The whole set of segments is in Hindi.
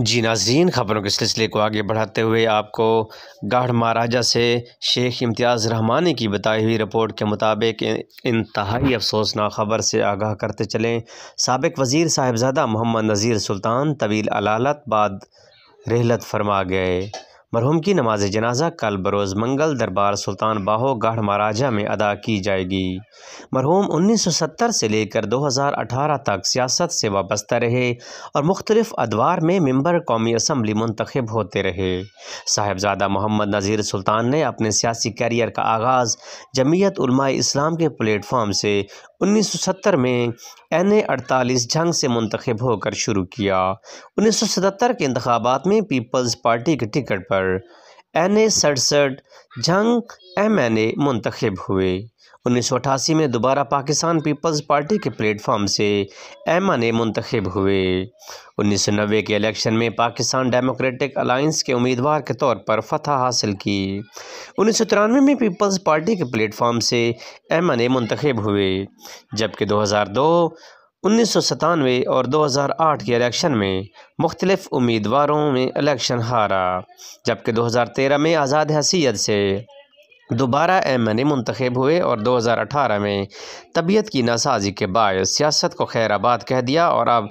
जी नाजीन ख़बरों के सिलसिले को आगे बढ़ाते हुए आपको गाढ़ महाराजा से शेख इम्तियाज़ रहमानी की बताई हुई रिपोर्ट के मुताबिक इंतहाई अफसोसनाक खबर से आगाह करते चलें सबक वज़ी साहिबजादा मोहम्मद नज़ीर सुल्तान तवील अलालत बाद रहलत फरमा गए मरहूम की नमाज जनाजा कल बरोज़ मंगल दरबार सुल्तान बाहो गढ़ महाराजा में अदा की जाएगी मरहूम 1970 से लेकर 2018 तक सियासत से वाबस्ता रहे और मुख्तलिफ अदवार में मंबर कौमी असम्बली मंतखब होते रहे साहिबजादा मोहम्मद नज़ीर सुल्तान ने अपने सियासी कैरियर का आगाज़ जमीयत इस्लाम के प्लेटफॉर्म से 1970 में एन ए अड़तालीस जंग से मंतखब होकर शुरू किया 1977 के इंतबात में पीपल्स पार्टी के टिकट पर पर एन ए सड़सठ जंग एम एन ए मुंतखब हुए उन्नीस सौ अठासी में दोबारा पाकिस्तान पीपल्स पार्टी के प्लेटफॉर्म से एम एन ए मुंतखब हुए उन्नीस सौ नब्बे के इलेक्शन में पाकिस्तान डेमोक्रेटिक अलाइंस के उम्मीदवार के तौर पर फतह हासिल की उन्नीस सौ तिरानवे में पीपल्स पार्टी के प्लेटफॉर्म से एम एन ए मुंतखब हुए जबकि दो हज़ार दो उन्नीस सौ सतानवे और 2008 के इलेक्शन में मुख्तलिफ उम्मीदवारों में इलेक्शन हारा जबकि 2013 में आज़ाद हैसियत से दोबारा एम एन ए मंतखब हुए और 2018 में तबीयत की नासाजी के बायस सियासत को खैराबाद कह दिया और अब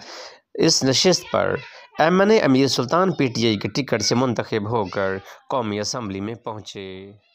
इस नशस्त पर एम एन ए अमीर सुल्तान पी टी आई के टिकट से मंतखब होकर कौमी असम्बली में पहुँचे